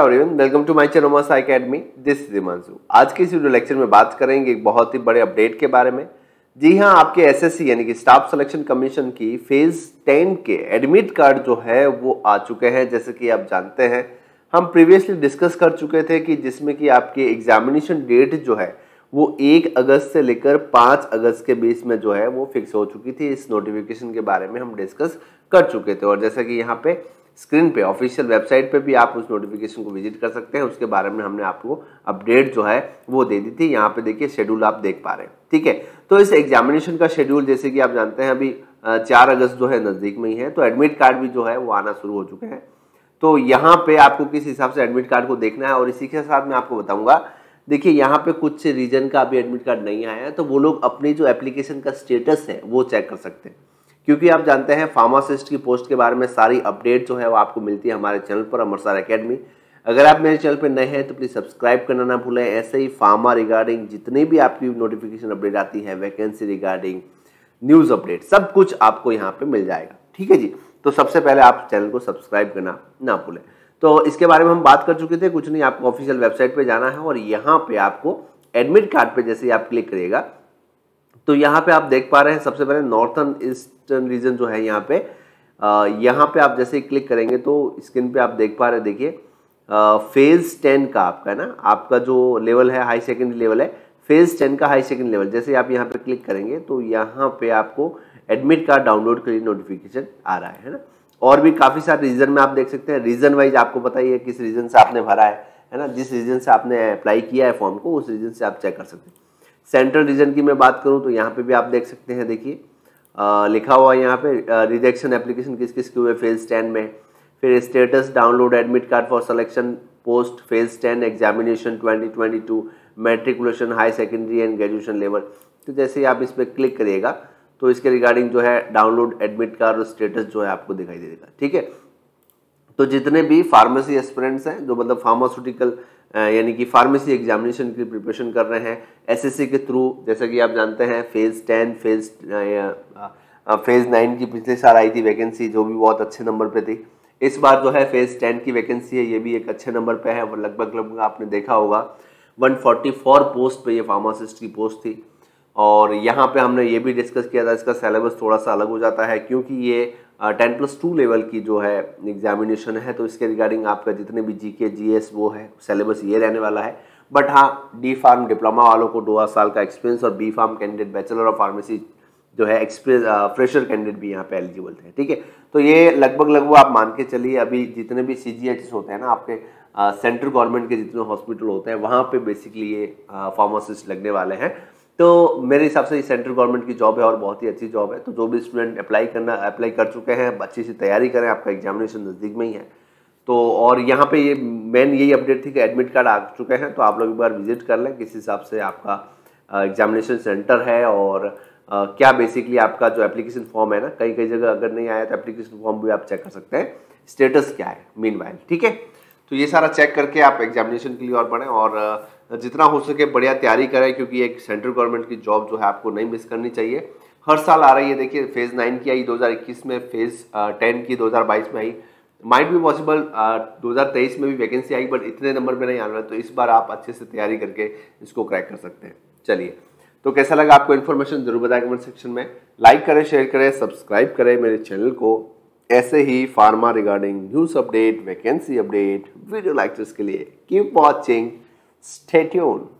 everyone welcome to my channel Masa academy this is Himanshu आज के इस वीडियो लेक्चर में बात करेंगे एक बहुत ही बड़े अपडेट के बारे में जी हां आपके एसएससी यानी कि स्टाफ सिलेक्शन कमीशन की फेज टेन के एडमिट कार्ड जो है वो आ चुके हैं जैसे कि आप जानते हैं हम प्रीवियसली डिस्कस कर चुके थे कि जिसमें कि आपकी एग्जामिनेशन डेट जो है वो एक अगस्त से लेकर पाँच अगस्त के बीच में जो है वो फिक्स हो चुकी थी इस नोटिफिकेशन के बारे में हम डिस्कस कर चुके थे और जैसा कि यहाँ पे स्क्रीन पे ऑफिशियल वेबसाइट पे भी आप उस नोटिफिकेशन को विजिट कर सकते हैं उसके बारे में हमने आपको अपडेट जो है वो दे दी थी यहाँ पे देखिए शेड्यूल आप देख पा रहे हैं ठीक है तो इस एग्जामिनेशन का शेड्यूल जैसे कि आप जानते हैं अभी चार अगस्त जो है नज़दीक में ही है तो एडमिट कार्ड भी जो है वो आना शुरू हो चुके हैं तो यहाँ पे आपको किस हिसाब से एडमिट कार्ड को देखना है और इसी के साथ मैं आपको बताऊंगा देखिए यहाँ पे कुछ रीजन का अभी एडमिट कार्ड नहीं आया है तो वो लोग अपनी जो एप्लीकेशन का स्टेटस है वो चेक कर सकते हैं क्योंकि आप जानते हैं फार्मासिस्ट की पोस्ट के बारे में सारी अपडेट जो है वो आपको मिलती है हमारे चैनल पर अमरसर अकेडमी अगर आप मेरे चैनल पर नए हैं तो प्लीज़ सब्सक्राइब करना ना भूलें ऐसे ही फार्मा रिगार्डिंग जितनी भी आपकी नोटिफिकेशन अपडेट आती है वैकेंसी रिगार्डिंग न्यूज़ अपडेट सब कुछ आपको यहाँ पर मिल जाएगा ठीक है जी तो सबसे पहले आप चैनल को सब्सक्राइब करना ना भूलें तो इसके बारे में हम बात कर चुके थे कुछ नहीं आपको ऑफिशियल वेबसाइट पर जाना है और यहाँ पर आपको एडमिट कार्ड पर जैसे ही आप क्लिक करिएगा तो यहाँ पे आप देख पा रहे हैं सबसे पहले नॉर्थन ईस्टर्न रीजन जो है यहाँ पे यहाँ पे आप जैसे क्लिक करेंगे तो स्क्रीन पे आप देख पा रहे हैं देखिए फेज टेन का आपका ना आपका जो लेवल है हाई सेकेंडरी लेवल है फेज टेन का हाई सेकेंडरी लेवल जैसे आप यहाँ पे क्लिक करेंगे तो यहाँ पे आपको एडमिट कार्ड डाउनलोड के लिए नोटिफिकेशन आ रहा है ना और भी काफ़ी सारे रीज़न में आप देख सकते हैं रीज़न वाइज आपको बताइए किस रीज़न से आपने भरा है है ना जिस रीज़न से आपने अप्लाई किया है फॉर्म को उस रीज़न से आप चेक कर सकते हैं सेंट्रल रीजन की मैं बात करूँ तो यहाँ पर भी आप देख सकते हैं देखिए लिखा हुआ है यहाँ पे रिजेक्शन एप्लीकेशन किस किस की हुए फेज टेन में फिर status download admit card for selection post phase ten examination twenty twenty two matriculation high secondary and graduation level तो जैसे ही आप इस पर क्लिक करिएगा तो इसके रिगार्डिंग जो है डाउनलोड एडमिट कार्ड और स्टेटस जो है आपको दिखाई देगा ठीक है तो जितने भी फार्मेसी एस्परेंट्स हैं जो मतलब फार्मास्यूटिकल यानी कि फार्मेसी एग्जामिनेशन की प्रिपरेशन कर रहे हैं एसएससी के थ्रू जैसा कि आप जानते हैं phase ten phase phase nine की पिछले साल आई थी वैकेंसी जो भी बहुत अच्छे नंबर पे थी इस बार जो है फेज़ टेन की वैकेंसी है ये भी एक अच्छे नंबर पे है लगभग लगभग आपने देखा होगा 144 पोस्ट पे ये फार्मासिस्ट की पोस्ट थी और यहाँ पे हमने ये भी डिस्कस किया था इसका सिलेबस थोड़ा सा अलग हो जाता है क्योंकि ये टेन प्लस टू लेवल की जो है एग्जामिनेशन है तो इसके रिगार्डिंग आपका जितने भी जी के जी एस वो है सिलेबस ये रहने वाला है बट हाँ डी फार्म डिप्लोमा वालों को दो साल का एक्सपीरियंस और B pharm candidate bachelor of pharmacy जो है एक्सपीरियंस फ्रेशर कैंडिडेट भी यहाँ पे एलिजिबल थे ठीक है तो ये लगभग लगभग आप मान के चलिए अभी जितने भी सी जी एच होते हैं ना आपके सेंट्रल गवर्नमेंट के जितने हॉस्पिटल होते हैं वहाँ पे बेसिकली ये फार्मासिस्ट लगने वाले हैं तो मेरे हिसाब से सेंट्रल गवर्नमेंट की जॉब है और बहुत ही अच्छी जॉब है तो जो भी स्टूडेंट अप्लाई करना अप्लाई कर चुके हैं अच्छी सी तैयारी करें आपका एग्जामिनेशन नज़दीक में ही है तो और यहाँ पे ये मेन यही अपडेट थी कि एडमिट कार्ड आ चुके हैं तो आप लोग एक बार विजिट कर लें किस हिसाब से आपका एग्जामिनेशन सेंटर है और आ, क्या बेसिकली आपका जो एप्लीकेशन फॉर्म है ना कई कई जगह अगर नहीं आया तो एप्लीकेशन फॉर्म भी आप चेक कर सकते हैं स्टेटस क्या है मीन ठीक है तो ये सारा चेक करके आप एग्जामिनेशन के लिए और बढ़ें और जितना हो सके बढ़िया तैयारी करें क्योंकि एक सेंट्रल गवर्नमेंट की जॉब जो है आपको नहीं मिस करनी चाहिए हर साल आ रही है देखिए फेज़ नाइन की आई 2021 में फेज़ टेन की 2022 में आई माइंड भी पॉसिबल 2023 में भी वैकेंसी आई बट इतने नंबर में नहीं आ रहा तो इस बार आप अच्छे से तैयारी करके इसको क्रैक कर सकते हैं चलिए तो कैसा लगा आपको इन्फॉर्मेशन जरूर बताएं कमेंट सेक्शन में लाइक करें शेयर करें सब्सक्राइब करें मेरे चैनल को ऐसे ही pharma regarding news update vacancy update video lectures के लिए कीप वॉचिंग स्टेट्यून